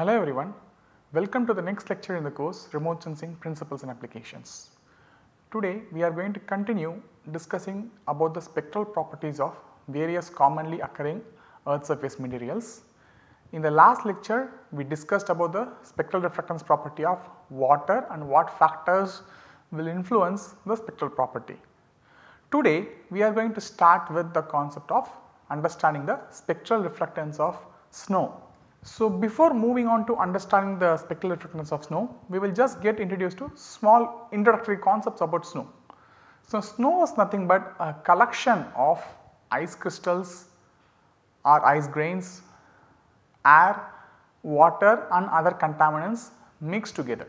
Hello everyone, welcome to the next lecture in the course Remote Sensing Principles and Applications. Today we are going to continue discussing about the spectral properties of various commonly occurring earth surface materials. In the last lecture we discussed about the spectral reflectance property of water and what factors will influence the spectral property. Today we are going to start with the concept of understanding the spectral reflectance of snow so, before moving on to understanding the speculative thickness of snow, we will just get introduced to small introductory concepts about snow. So, snow is nothing but a collection of ice crystals or ice grains, air, water and other contaminants mixed together.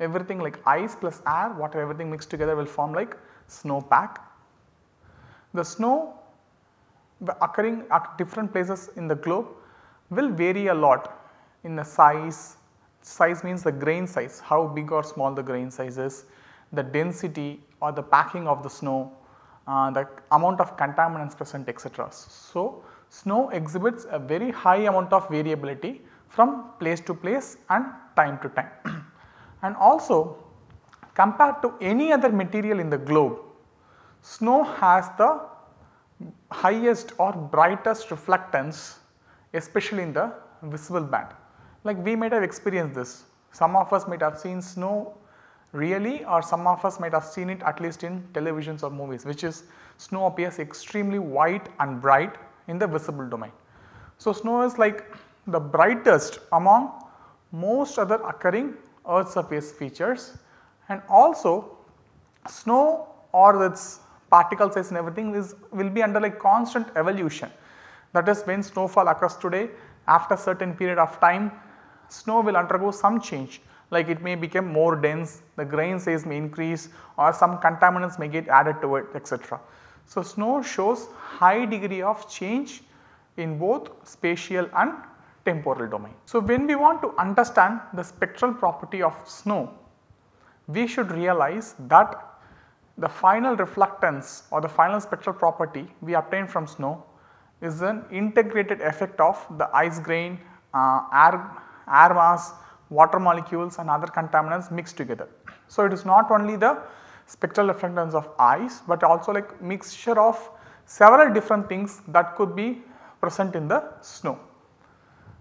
Everything like ice plus air, water everything mixed together will form like snowpack. The snow occurring at different places in the globe will vary a lot in the size, size means the grain size, how big or small the grain size is, the density or the packing of the snow, uh, the amount of contaminants present etc. So, snow exhibits a very high amount of variability from place to place and time to time. and also compared to any other material in the globe, snow has the highest or brightest reflectance especially in the visible band. Like we might have experienced this, some of us might have seen snow really or some of us might have seen it at least in televisions or movies which is snow appears extremely white and bright in the visible domain. So, snow is like the brightest among most other occurring earth surface features and also snow or its particle size and everything is will be under like constant evolution. That is when snowfall occurs today after certain period of time snow will undergo some change like it may become more dense, the grain size may increase or some contaminants may get added to it etc. So, snow shows high degree of change in both spatial and temporal domain. So, when we want to understand the spectral property of snow, we should realize that the final reflectance or the final spectral property we obtain from snow is an integrated effect of the ice grain, uh, air, air mass, water molecules and other contaminants mixed together. So, it is not only the spectral reflectance of ice, but also like mixture of several different things that could be present in the snow.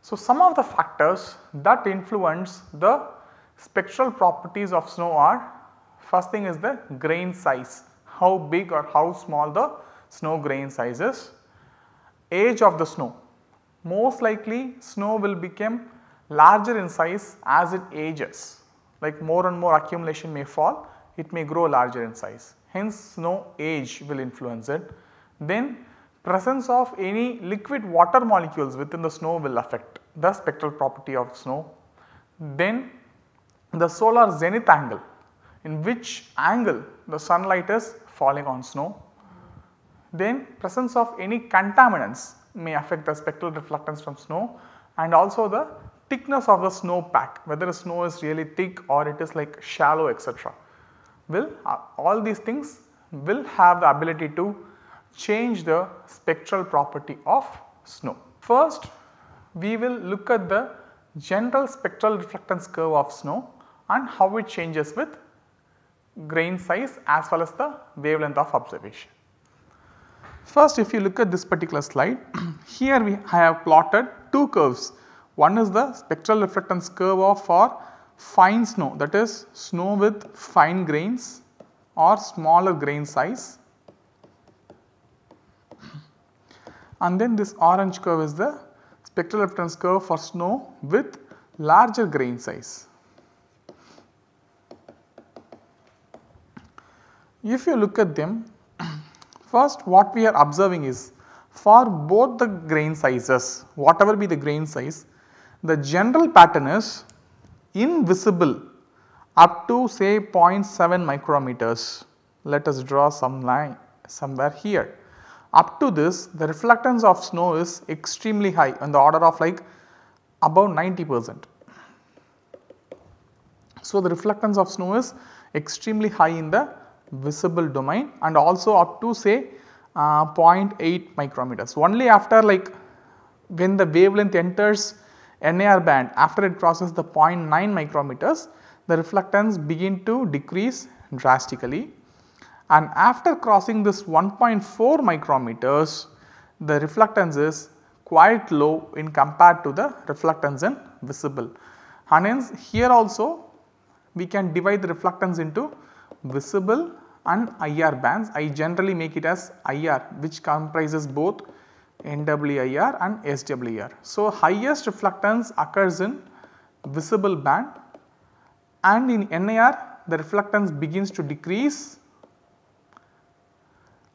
So, some of the factors that influence the spectral properties of snow are first thing is the grain size, how big or how small the snow grain size is age of the snow. Most likely snow will become larger in size as it ages like more and more accumulation may fall it may grow larger in size hence snow age will influence it. Then presence of any liquid water molecules within the snow will affect the spectral property of snow. Then the solar zenith angle in which angle the sunlight is falling on snow then presence of any contaminants may affect the spectral reflectance from snow and also the thickness of the snow pack whether the snow is really thick or it is like shallow etc. will uh, all these things will have the ability to change the spectral property of snow. First we will look at the general spectral reflectance curve of snow and how it changes with grain size as well as the wavelength of observation. First if you look at this particular slide, here we have plotted two curves. One is the spectral reflectance curve of for fine snow that is snow with fine grains or smaller grain size and then this orange curve is the spectral reflectance curve for snow with larger grain size. If you look at them First what we are observing is for both the grain sizes whatever be the grain size the general pattern is invisible up to say 0.7 micrometers. Let us draw some line somewhere here. Up to this the reflectance of snow is extremely high on the order of like above 90 percent. So, the reflectance of snow is extremely high in the visible domain and also up to say uh, 0.8 micrometers. Only after like when the wavelength enters NAR band after it crosses the 0.9 micrometers the reflectance begin to decrease drastically and after crossing this 1.4 micrometers the reflectance is quite low in compared to the reflectance in visible and hence here also we can divide the reflectance into visible and IR bands. I generally make it as IR which comprises both NWIR and SWIR. So, highest reflectance occurs in visible band and in NIR the reflectance begins to decrease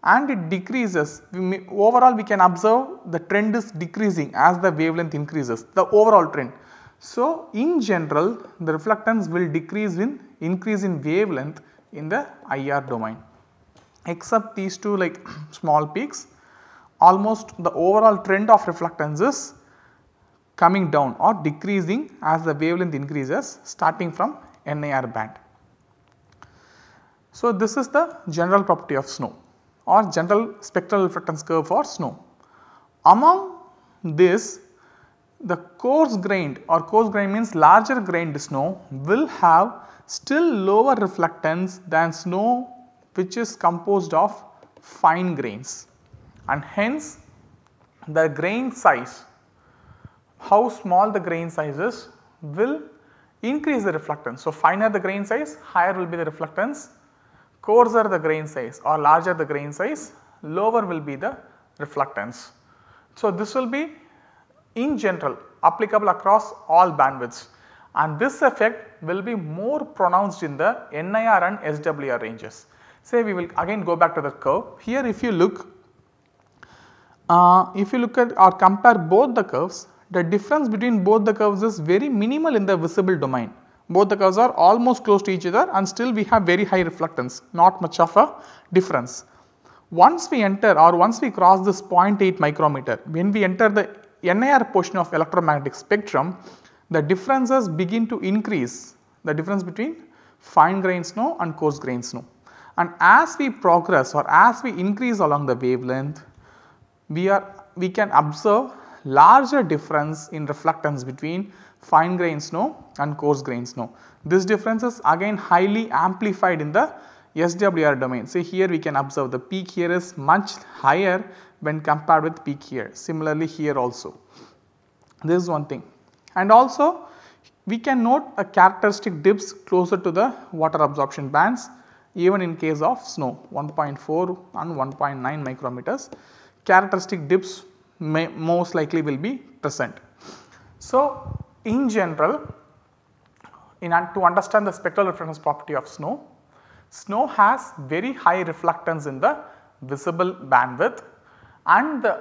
and it decreases we may, overall we can observe the trend is decreasing as the wavelength increases the overall trend. So, in general the reflectance will decrease in increase in wavelength in the IR domain. Except these two like small peaks almost the overall trend of reflectance is coming down or decreasing as the wavelength increases starting from NIR band. So, this is the general property of snow or general spectral reflectance curve for snow. Among this the coarse grained or coarse grained means larger grained snow will have still lower reflectance than snow which is composed of fine grains and hence the grain size how small the grain size is will increase the reflectance. So, finer the grain size higher will be the reflectance coarser the grain size or larger the grain size lower will be the reflectance. So, this will be in general applicable across all bandwidths and this effect will be more pronounced in the NIR and SWR ranges. Say we will again go back to the curve. Here if you look, uh, if you look at or compare both the curves, the difference between both the curves is very minimal in the visible domain. Both the curves are almost close to each other and still we have very high reflectance, not much of a difference. Once we enter or once we cross this 0.8 micrometer, when we enter the NIR portion of electromagnetic spectrum, the differences begin to increase the difference between fine grain snow and coarse grain snow. And as we progress or as we increase along the wavelength, we are we can observe larger difference in reflectance between fine grain snow and coarse grain snow. This difference is again highly amplified in the SWR domain. Say here we can observe the peak here is much higher when compared with peak here. Similarly here also. This is one thing and also we can note a characteristic dips closer to the water absorption bands even in case of snow 1.4 and 1.9 micrometers characteristic dips may most likely will be present. So, in general in to understand the spectral reflectance property of snow, snow has very high reflectance in the visible bandwidth and the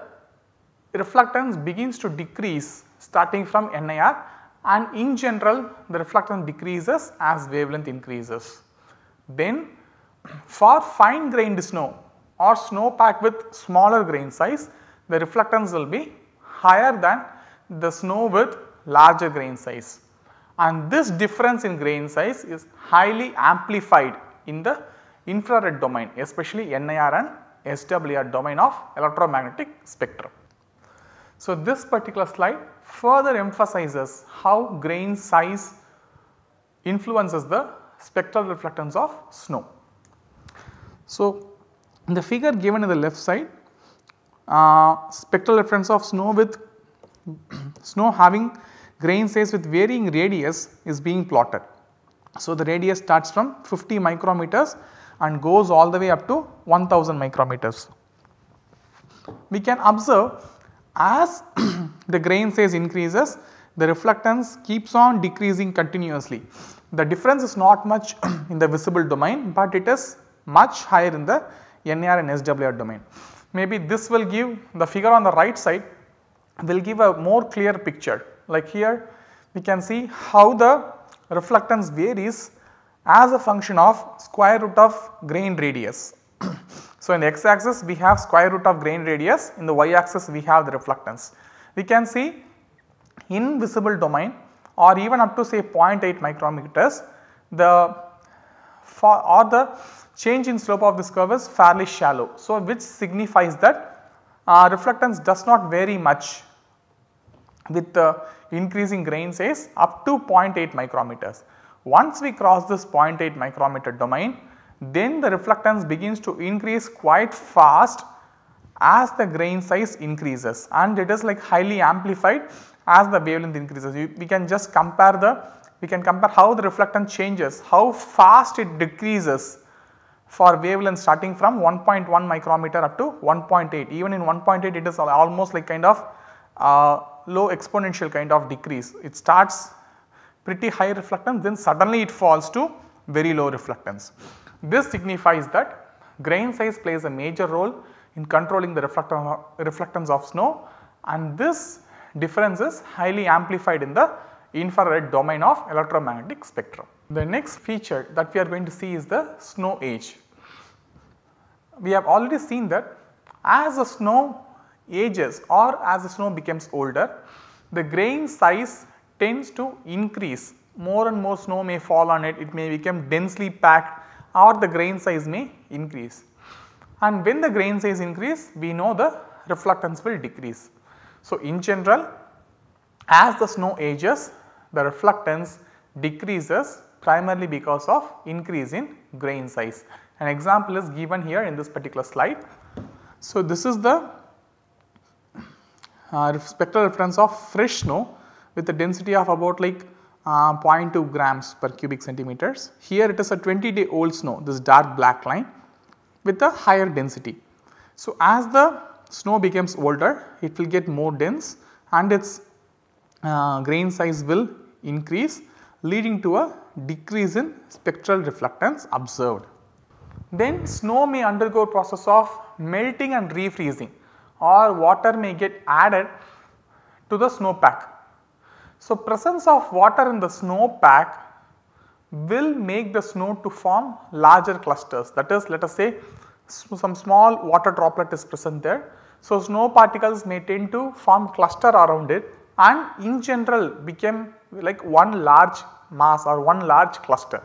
reflectance begins to decrease starting from NIR and in general the reflectance decreases as wavelength increases. Then for fine grained snow or snow pack with smaller grain size the reflectance will be higher than the snow with larger grain size and this difference in grain size is highly amplified in the infrared domain especially NIR and SWR domain of electromagnetic spectrum. So, this particular slide further emphasizes how grain size influences the spectral reflectance of snow. So, the figure given in the left side uh, spectral reflectance of snow with snow having grain size with varying radius is being plotted. So, the radius starts from 50 micrometers and goes all the way up to 1000 micrometers. We can observe as the grain size increases, the reflectance keeps on decreasing continuously. The difference is not much in the visible domain, but it is much higher in the NR and SWR domain. Maybe this will give the figure on the right side will give a more clear picture. Like here we can see how the reflectance varies as a function of square root of grain radius so, in x axis we have square root of grain radius, in the y axis we have the reflectance. We can see in visible domain or even up to say 0.8 micrometers the or the change in slope of this curve is fairly shallow. So, which signifies that uh, reflectance does not vary much with the increasing grain size up to 0.8 micrometers. Once we cross this 0.8 micrometer domain then the reflectance begins to increase quite fast as the grain size increases and it is like highly amplified as the wavelength increases. You, we can just compare the, we can compare how the reflectance changes, how fast it decreases for wavelength starting from 1.1 micrometer up to 1.8. Even in 1.8 it is almost like kind of uh, low exponential kind of decrease. It starts pretty high reflectance then suddenly it falls to very low reflectance. This signifies that grain size plays a major role in controlling the reflectance of snow and this difference is highly amplified in the infrared domain of electromagnetic spectrum. The next feature that we are going to see is the snow age. We have already seen that as the snow ages or as the snow becomes older, the grain size tends to increase more and more snow may fall on it, it may become densely packed or the grain size may increase. And when the grain size increase we know the reflectance will decrease. So, in general as the snow ages the reflectance decreases primarily because of increase in grain size. An example is given here in this particular slide. So, this is the uh, spectral reference of fresh snow with a density of about like uh, 0.2 grams per cubic centimeters. Here it is a 20 day old snow this dark black line with a higher density. So, as the snow becomes older it will get more dense and its uh, grain size will increase leading to a decrease in spectral reflectance observed. Then snow may undergo process of melting and refreezing or water may get added to the snowpack so, presence of water in the snow pack will make the snow to form larger clusters that is let us say some small water droplet is present there. So, snow particles may tend to form cluster around it and in general became like one large mass or one large cluster.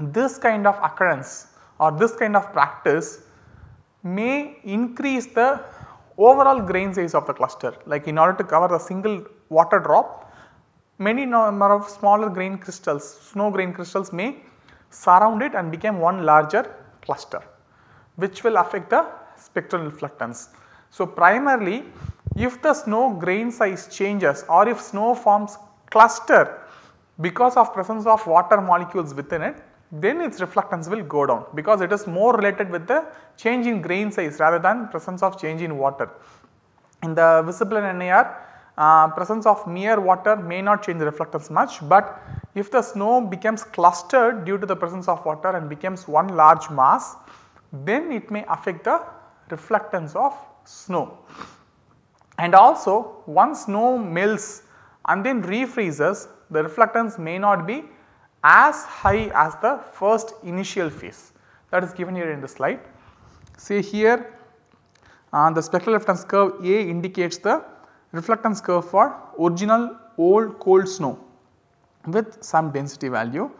This kind of occurrence or this kind of practice may increase the overall grain size of the cluster like in order to cover a single water drop many number of smaller grain crystals snow grain crystals may surround it and become one larger cluster which will affect the spectral reflectance. So, primarily if the snow grain size changes or if snow forms cluster because of presence of water molecules within it then its reflectance will go down because it is more related with the change in grain size rather than presence of change in water. In the visible and NIR, uh, presence of mere water may not change the reflectance much, but if the snow becomes clustered due to the presence of water and becomes one large mass, then it may affect the reflectance of snow. And also once snow melts and then refreezes, the reflectance may not be as high as the first initial phase that is given here in the slide. Say here uh, the spectral reflectance curve A indicates the reflectance curve for original old cold snow with some density value.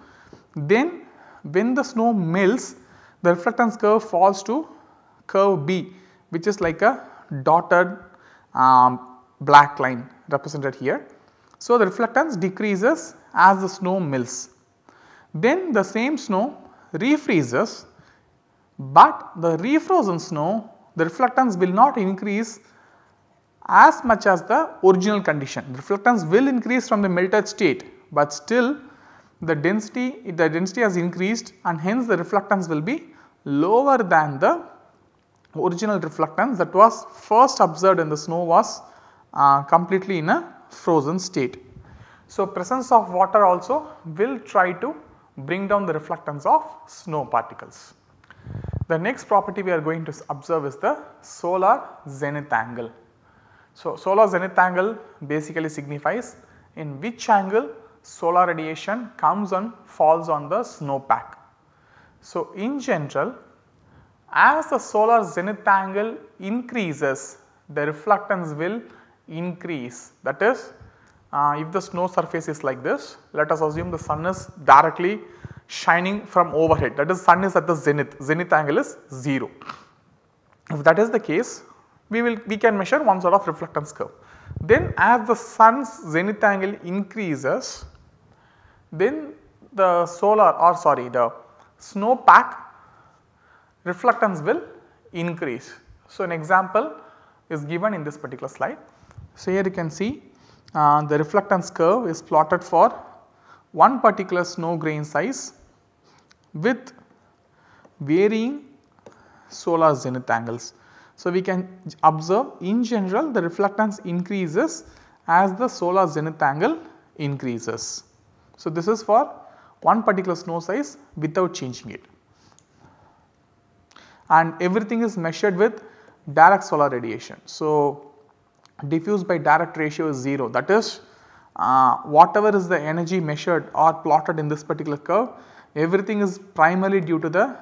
Then when the snow melts the reflectance curve falls to curve B which is like a dotted um, black line represented here. So, the reflectance decreases as the snow melts then the same snow refreezes, but the refrozen snow the reflectance will not increase as much as the original condition. The reflectance will increase from the melted state, but still the density the density has increased and hence the reflectance will be lower than the original reflectance that was first observed in the snow was uh, completely in a frozen state. So, presence of water also will try to bring down the reflectance of snow particles. The next property we are going to observe is the solar zenith angle. So, solar zenith angle basically signifies in which angle solar radiation comes and falls on the snowpack. So, in general as the solar zenith angle increases the reflectance will increase that is uh, if the snow surface is like this, let us assume the sun is directly shining from overhead that is sun is at the zenith, zenith angle is 0. If that is the case, we will we can measure one sort of reflectance curve. Then as the sun's zenith angle increases, then the solar or sorry the snow pack reflectance will increase. So, an example is given in this particular slide. So, here you can see uh, the reflectance curve is plotted for one particular snow grain size with varying solar zenith angles. So, we can observe in general the reflectance increases as the solar zenith angle increases. So, this is for one particular snow size without changing it and everything is measured with direct solar radiation. So, diffuse by direct ratio is 0 that is uh, whatever is the energy measured or plotted in this particular curve everything is primarily due to the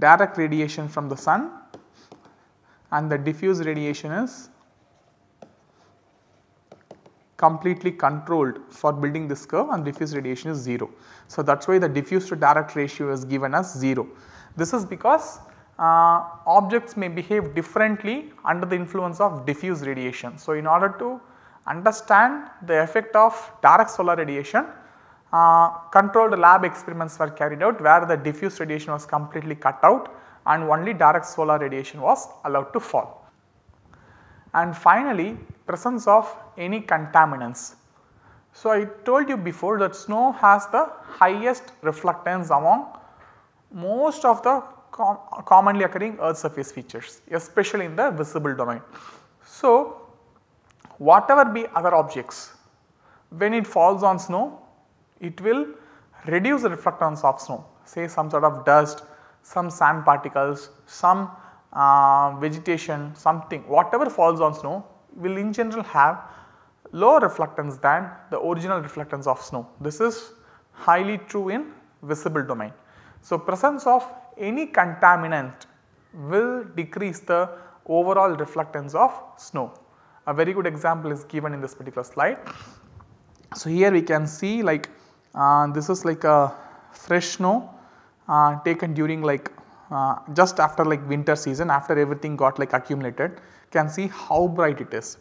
direct radiation from the sun and the diffuse radiation is completely controlled for building this curve and diffuse radiation is 0. So, that is why the diffuse to direct ratio is given as 0. This is because uh, objects may behave differently under the influence of diffuse radiation. So, in order to understand the effect of direct solar radiation, uh, controlled lab experiments were carried out where the diffuse radiation was completely cut out and only direct solar radiation was allowed to fall. And finally, presence of any contaminants. So, I told you before that snow has the highest reflectance among most of the com commonly occurring earth surface features especially in the visible domain. So, whatever be other objects when it falls on snow it will reduce the reflectance of snow say some sort of dust, some sand particles, some uh, vegetation something whatever falls on snow will in general have lower reflectance than the original reflectance of snow. This is highly true in visible domain. So, presence of any contaminant will decrease the overall reflectance of snow. A very good example is given in this particular slide. So, here we can see like uh, this is like a fresh snow uh, taken during like uh, just after like winter season after everything got like accumulated can see how bright it is.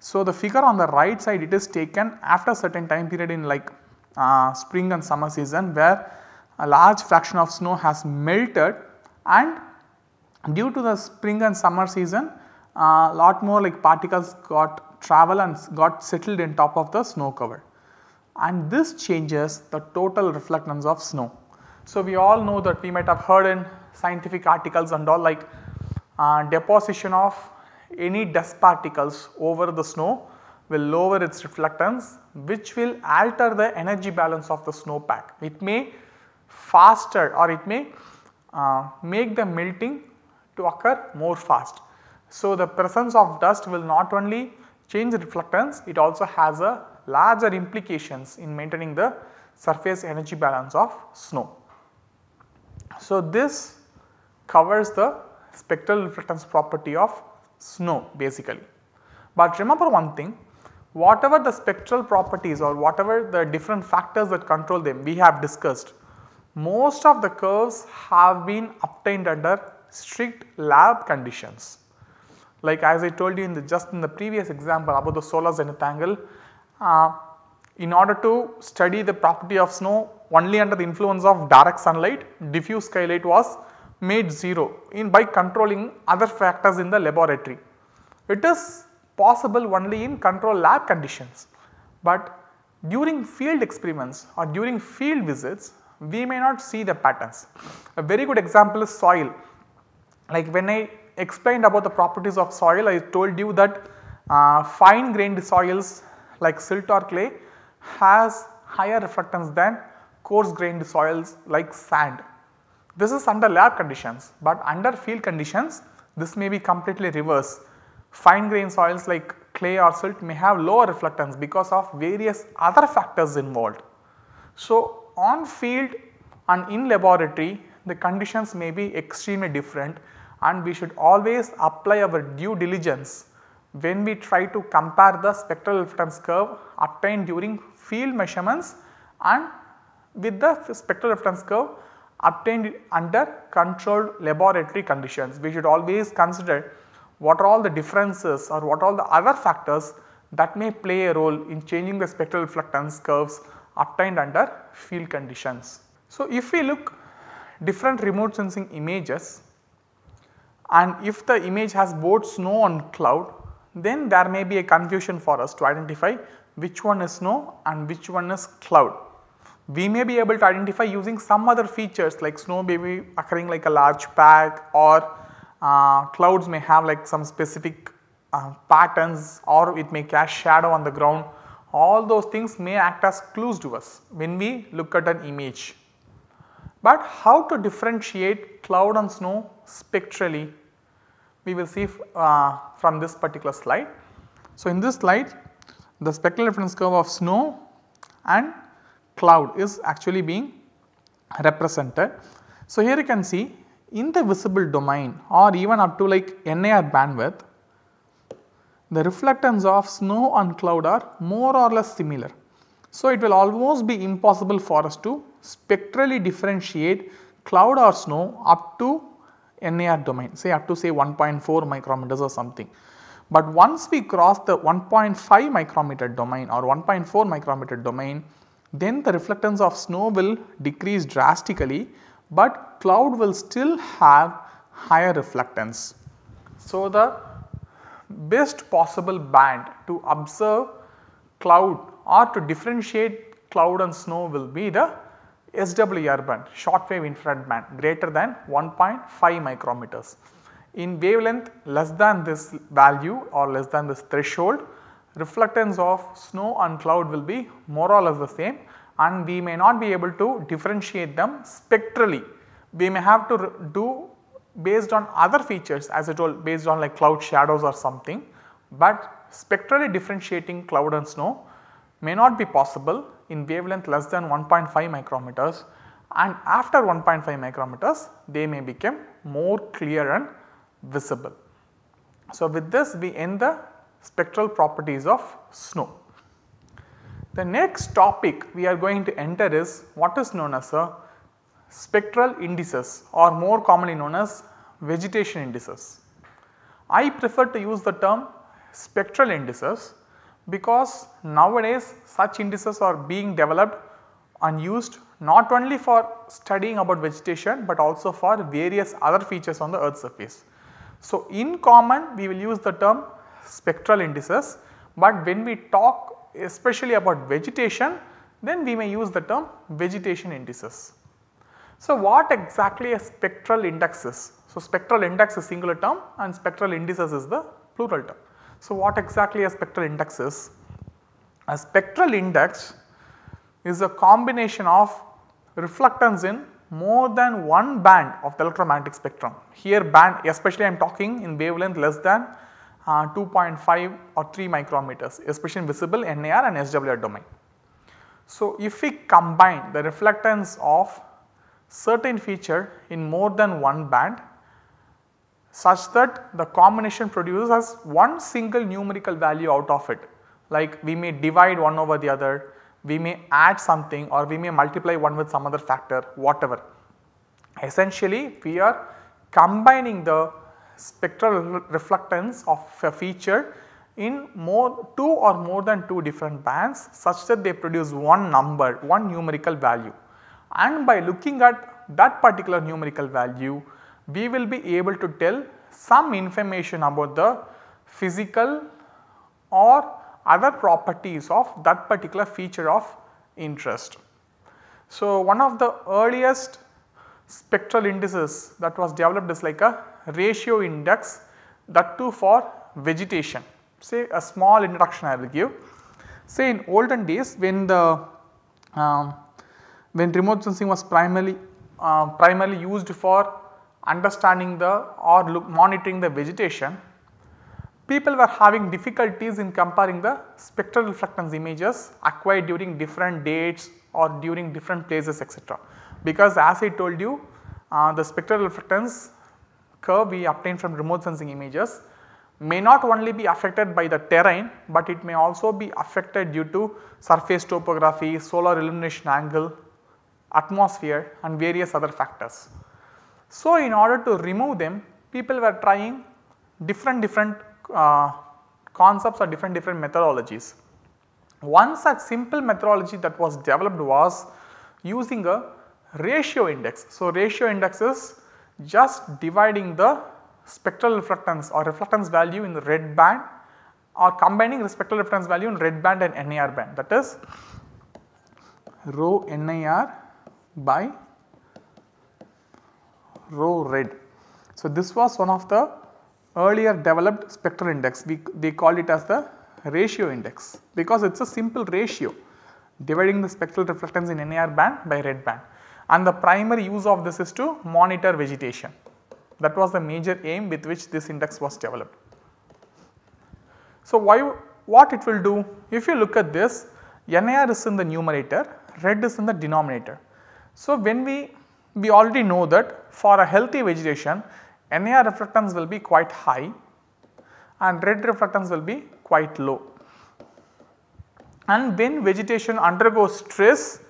So, the figure on the right side it is taken after certain time period in like uh, spring and summer season where a large fraction of snow has melted and due to the spring and summer season uh, lot more like particles got travel and got settled in top of the snow cover and this changes the total reflectance of snow. So, we all know that we might have heard in scientific articles and all like uh, deposition of any dust particles over the snow will lower its reflectance which will alter the energy balance of the snow pack. It may faster or it may uh, make the melting to occur more fast. So, the presence of dust will not only change reflectance, it also has a larger implications in maintaining the surface energy balance of snow. So, this covers the spectral reflectance property of snow basically. But remember one thing whatever the spectral properties or whatever the different factors that control them we have discussed most of the curves have been obtained under strict lab conditions. Like as I told you in the just in the previous example about the solar zenith angle, uh, in order to study the property of snow only under the influence of direct sunlight, diffuse skylight was made 0 in by controlling other factors in the laboratory. It is possible only in control lab conditions, but during field experiments or during field visits we may not see the patterns. A very good example is soil. Like when I explained about the properties of soil, I told you that uh, fine grained soils like silt or clay has higher reflectance than coarse grained soils like sand. This is under lab conditions, but under field conditions this may be completely reverse. Fine grained soils like clay or silt may have lower reflectance because of various other factors involved. So, on field and in laboratory the conditions may be extremely different and we should always apply our due diligence when we try to compare the spectral reflectance curve obtained during field measurements and with the spectral reflectance curve obtained under controlled laboratory conditions. We should always consider what are all the differences or what are all the other factors that may play a role in changing the spectral reflectance curves obtained under field conditions. So, if we look different remote sensing images and if the image has both snow and cloud then there may be a confusion for us to identify which one is snow and which one is cloud. We may be able to identify using some other features like snow may be occurring like a large pack or uh, clouds may have like some specific uh, patterns or it may cast shadow on the ground all those things may act as clues to us when we look at an image. But how to differentiate cloud and snow spectrally we will see uh, from this particular slide. So, in this slide the spectral reference curve of snow and cloud is actually being represented. So, here you can see in the visible domain or even up to like NIR bandwidth the reflectance of snow and cloud are more or less similar. So, it will almost be impossible for us to spectrally differentiate cloud or snow up to NAR domain say up to say 1.4 micrometers or something. But once we cross the 1.5 micrometer domain or 1.4 micrometer domain then the reflectance of snow will decrease drastically but cloud will still have higher reflectance. So, the best possible band to observe cloud or to differentiate cloud and snow will be the SWR band short wave infrared band greater than 1.5 micrometers. In wavelength less than this value or less than this threshold reflectance of snow and cloud will be more or less the same and we may not be able to differentiate them spectrally. We may have to do based on other features as I told based on like cloud shadows or something, but spectrally differentiating cloud and snow may not be possible in wavelength less than 1.5 micrometers and after 1.5 micrometers they may become more clear and visible. So, with this we end the spectral properties of snow. The next topic we are going to enter is what is known as a spectral indices or more commonly known as vegetation indices. I prefer to use the term spectral indices because nowadays such indices are being developed and used not only for studying about vegetation but also for various other features on the earth's surface. So, in common we will use the term spectral indices, but when we talk especially about vegetation then we may use the term vegetation indices. So, what exactly a spectral index is? So, spectral index is singular term and spectral indices is the plural term. So, what exactly a spectral index is? A spectral index is a combination of reflectance in more than one band of the electromagnetic spectrum. Here band especially I am talking in wavelength less than uh, 2.5 or 3 micrometers especially in visible NAR and SWR domain. So, if we combine the reflectance of certain feature in more than one band such that the combination produces one single numerical value out of it. Like we may divide one over the other, we may add something or we may multiply one with some other factor whatever. Essentially we are combining the spectral reflectance of a feature in more 2 or more than 2 different bands such that they produce one number, one numerical value and by looking at that particular numerical value we will be able to tell some information about the physical or other properties of that particular feature of interest. So, one of the earliest spectral indices that was developed is like a ratio index that too for vegetation. Say a small introduction I will give. Say in olden days when the um, when remote sensing was primarily uh, primarily used for understanding the or look, monitoring the vegetation, people were having difficulties in comparing the spectral reflectance images acquired during different dates or during different places etc. Because as I told you uh, the spectral reflectance curve we obtain from remote sensing images may not only be affected by the terrain, but it may also be affected due to surface topography, solar illumination angle atmosphere and various other factors. So, in order to remove them people were trying different different uh, concepts or different different methodologies. One such simple methodology that was developed was using a ratio index. So, ratio index is just dividing the spectral reflectance or reflectance value in the red band or combining the spectral reflectance value in red band and NIR band that is rho NIR by rho red. So, this was one of the earlier developed spectral index we they called it as the ratio index because it is a simple ratio dividing the spectral reflectance in NAR band by red band and the primary use of this is to monitor vegetation that was the major aim with which this index was developed. So, why what it will do if you look at this NAR is in the numerator red is in the denominator so, when we we already know that for a healthy vegetation NAR reflectance will be quite high and red reflectance will be quite low. And when vegetation undergoes stress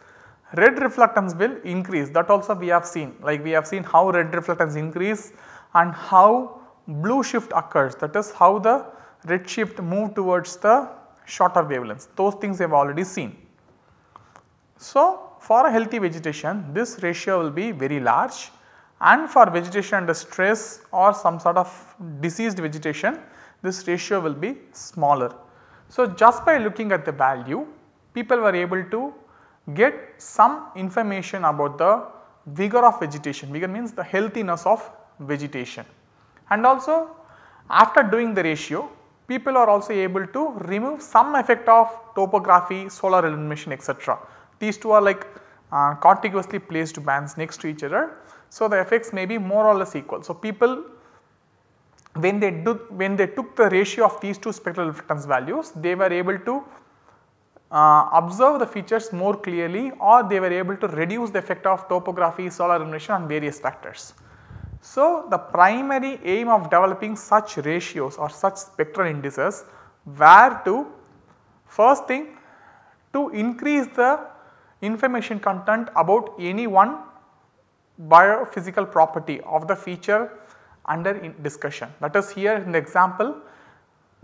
red reflectance will increase that also we have seen like we have seen how red reflectance increase and how blue shift occurs that is how the red shift move towards the shorter wavelengths those things we have already seen. So, for a healthy vegetation this ratio will be very large and for vegetation under stress or some sort of diseased vegetation this ratio will be smaller. So, just by looking at the value people were able to get some information about the vigor of vegetation, vigor means the healthiness of vegetation. And also after doing the ratio people are also able to remove some effect of topography, solar illumination etc. These two are like uh, contiguously placed bands next to each other. So, the effects may be more or less equal. So, people when they do when they took the ratio of these two spectral reflectance values they were able to uh, observe the features more clearly or they were able to reduce the effect of topography, solar illumination on various factors. So, the primary aim of developing such ratios or such spectral indices were to first thing to increase the information content about any one biophysical property of the feature under discussion. That is here in the example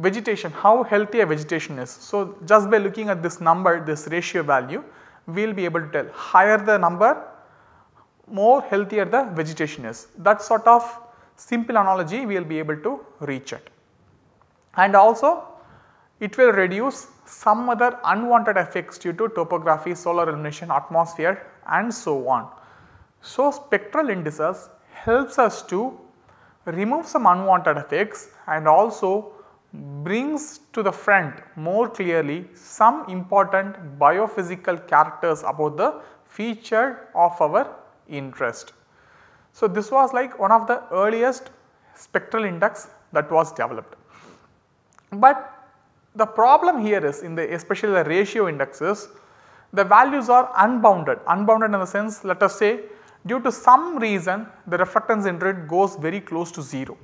vegetation, how healthy a vegetation is. So, just by looking at this number, this ratio value, we will be able to tell higher the number, more healthier the vegetation is. That sort of simple analogy we will be able to reach it. And also it will reduce some other unwanted effects due to topography, solar illumination, atmosphere and so on. So, spectral indices helps us to remove some unwanted effects and also brings to the front more clearly some important biophysical characters about the feature of our interest. So, this was like one of the earliest spectral index that was developed. But the problem here is in the especially the ratio indexes, the values are unbounded, unbounded in the sense let us say due to some reason the reflectance index goes very close to 0.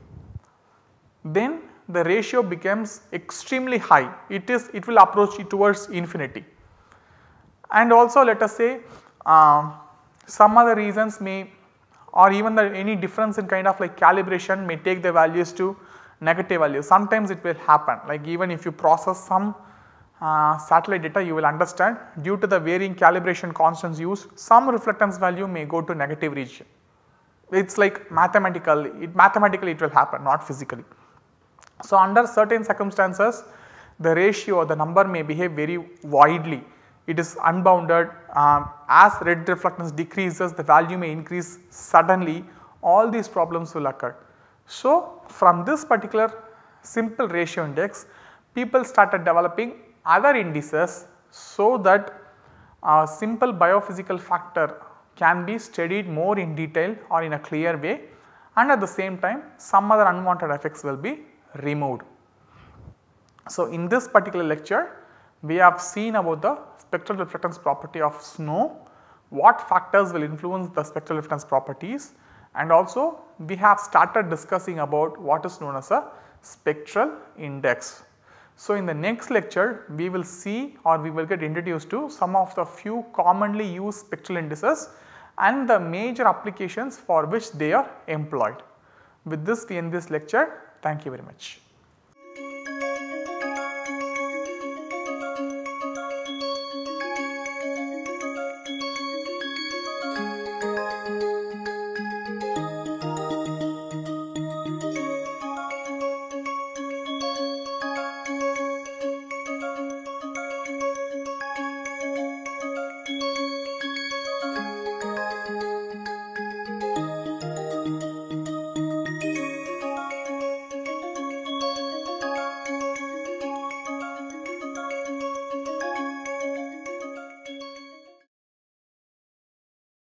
Then the ratio becomes extremely high, it is it will approach it towards infinity. And also let us say uh, some other reasons may or even the any difference in kind of like calibration may take the values to negative value. Sometimes it will happen like even if you process some uh, satellite data you will understand due to the varying calibration constants used some reflectance value may go to negative region. It is like mathematical, it mathematically it will happen not physically. So, under certain circumstances the ratio or the number may behave very widely. It is unbounded um, as red reflectance decreases the value may increase suddenly all these problems will occur. So, from this particular simple ratio index people started developing other indices so that a simple biophysical factor can be studied more in detail or in a clear way and at the same time some other unwanted effects will be removed. So, in this particular lecture we have seen about the spectral reflectance property of snow, what factors will influence the spectral reflectance properties and also we have started discussing about what is known as a spectral index. So, in the next lecture we will see or we will get introduced to some of the few commonly used spectral indices and the major applications for which they are employed. With this we end this lecture. Thank you very much.